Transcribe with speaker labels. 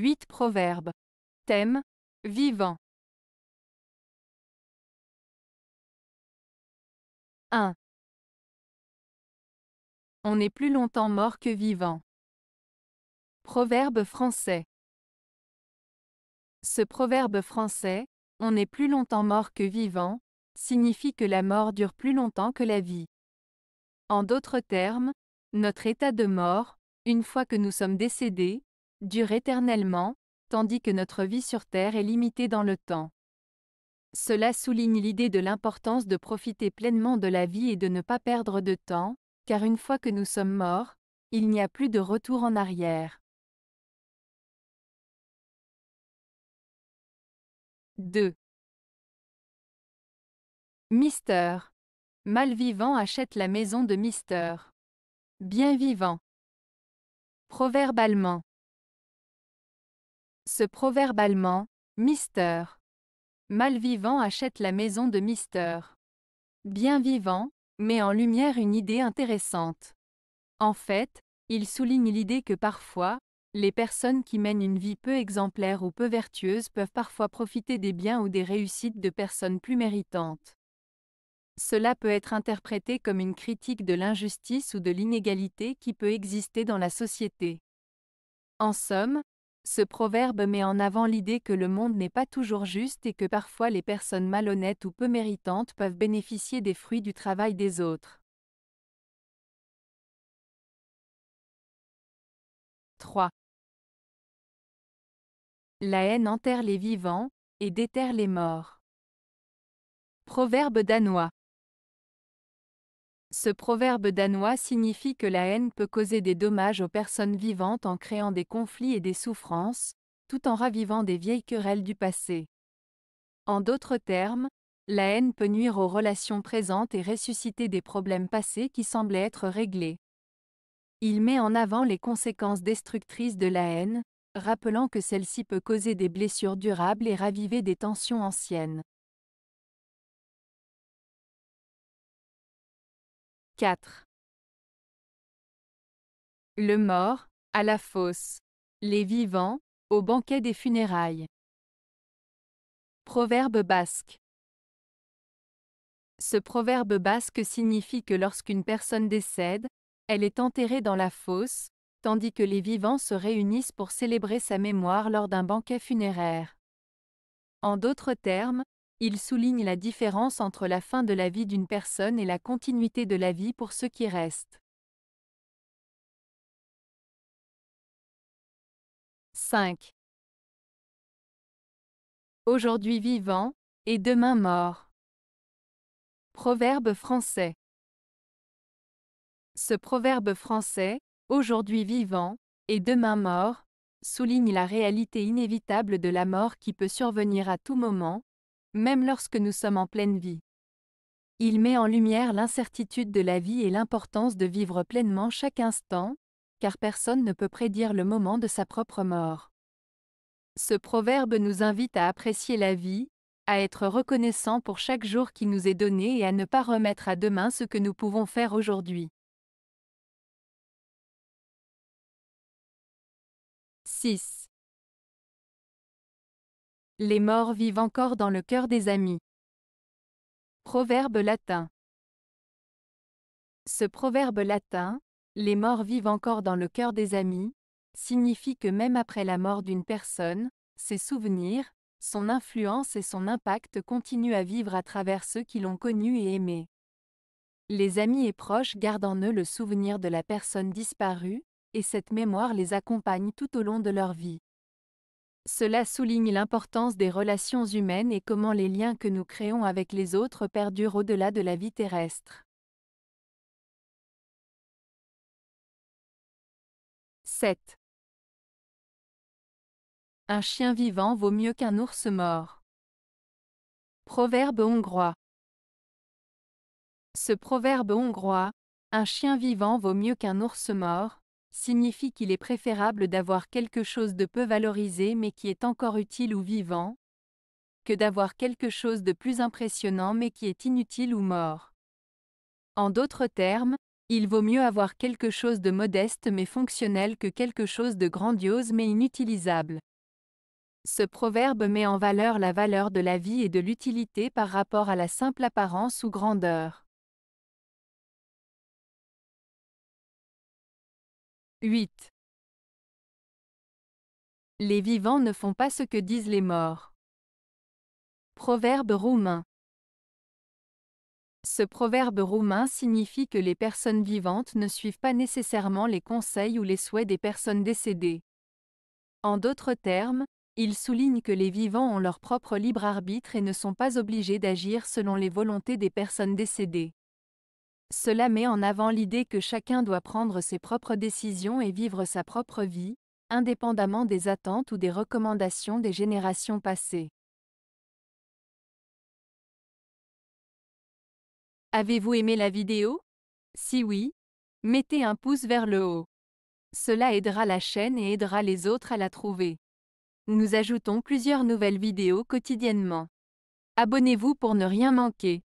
Speaker 1: 8 Proverbes. Thème Vivant. 1. On est plus longtemps mort que vivant.
Speaker 2: Proverbe français. Ce proverbe français, on est plus longtemps mort que vivant, signifie que la mort dure plus longtemps que la vie. En d'autres termes, notre état de mort, une fois que nous sommes décédés, dure éternellement, tandis que notre vie sur Terre est limitée dans le temps. Cela souligne l'idée de l'importance de profiter pleinement de la vie et de ne pas perdre de temps, car une fois que nous sommes morts, il n'y a plus de retour en arrière.
Speaker 1: 2. Mister.
Speaker 2: Mal vivant achète la maison de Mister. Bien vivant. Proverbe allemand. Ce proverbe allemand, Mister. Mal vivant achète la maison de Mister. Bien vivant, met en lumière une idée intéressante. En fait, il souligne l'idée que parfois, les personnes qui mènent une vie peu exemplaire ou peu vertueuse peuvent parfois profiter des biens ou des réussites de personnes plus méritantes. Cela peut être interprété comme une critique de l'injustice ou de l'inégalité qui peut exister dans la société. En somme, ce proverbe met en avant l'idée que le monde n'est pas toujours juste et que parfois les personnes malhonnêtes ou peu méritantes peuvent bénéficier des fruits du travail des autres.
Speaker 1: 3. La haine enterre les vivants
Speaker 2: et déterre les morts. Proverbe danois. Ce proverbe danois signifie que la haine peut causer des dommages aux personnes vivantes en créant des conflits et des souffrances, tout en ravivant des vieilles querelles du passé. En d'autres termes, la haine peut nuire aux relations présentes et ressusciter des problèmes passés qui semblaient être réglés. Il met en avant les conséquences destructrices de la haine, rappelant que celle-ci peut causer des blessures durables et raviver des tensions anciennes.
Speaker 1: 4. Le mort,
Speaker 2: à la fosse. Les vivants, au banquet des funérailles. Proverbe basque. Ce proverbe basque signifie que lorsqu'une personne décède, elle est enterrée dans la fosse, tandis que les vivants se réunissent pour célébrer sa mémoire lors d'un banquet funéraire. En d'autres termes, il souligne la différence entre la fin de la vie d'une personne et la continuité de la vie pour ceux qui restent. 5. Aujourd'hui vivant, et demain mort. Proverbe français. Ce proverbe français, aujourd'hui vivant, et demain mort, souligne la réalité inévitable de la mort qui peut survenir à tout moment, même lorsque nous sommes en pleine vie. Il met en lumière l'incertitude de la vie et l'importance de vivre pleinement chaque instant, car personne ne peut prédire le moment de sa propre mort. Ce proverbe nous invite à apprécier la vie, à être reconnaissant pour chaque jour qui nous est donné et à ne pas remettre à demain ce que nous pouvons faire aujourd'hui.
Speaker 1: 6. Les
Speaker 2: morts vivent encore dans le cœur des amis. Proverbe latin. Ce proverbe latin, les morts vivent encore dans le cœur des amis, signifie que même après la mort d'une personne, ses souvenirs, son influence et son impact continuent à vivre à travers ceux qui l'ont connu et aimé. Les amis et proches gardent en eux le souvenir de la personne disparue, et cette mémoire les accompagne tout au long de leur vie. Cela souligne l'importance des relations humaines et comment les liens que nous créons avec les autres perdurent au-delà de la vie terrestre.
Speaker 1: 7. Un chien vivant vaut mieux qu'un ours
Speaker 2: mort. Proverbe hongrois. Ce proverbe hongrois, un chien vivant vaut mieux qu'un ours mort, signifie qu'il est préférable d'avoir quelque chose de peu valorisé mais qui est encore utile ou vivant, que d'avoir quelque chose de plus impressionnant mais qui est inutile ou mort. En d'autres termes, il vaut mieux avoir quelque chose de modeste mais fonctionnel que quelque chose de grandiose mais inutilisable. Ce proverbe met en valeur la valeur de la vie et de l'utilité par rapport à la simple apparence ou grandeur.
Speaker 1: 8. Les vivants ne font pas ce que disent les morts.
Speaker 2: Proverbe roumain. Ce proverbe roumain signifie que les personnes vivantes ne suivent pas nécessairement les conseils ou les souhaits des personnes décédées. En d'autres termes, il souligne que les vivants ont leur propre libre arbitre et ne sont pas obligés d'agir selon les volontés des personnes décédées. Cela met en avant l'idée que chacun doit prendre ses propres décisions et vivre sa propre vie, indépendamment des attentes ou des recommandations des générations passées. Avez-vous aimé la vidéo Si oui, mettez un pouce vers le haut. Cela aidera la chaîne et aidera les autres à la trouver. Nous ajoutons plusieurs nouvelles vidéos quotidiennement. Abonnez-vous pour ne rien manquer.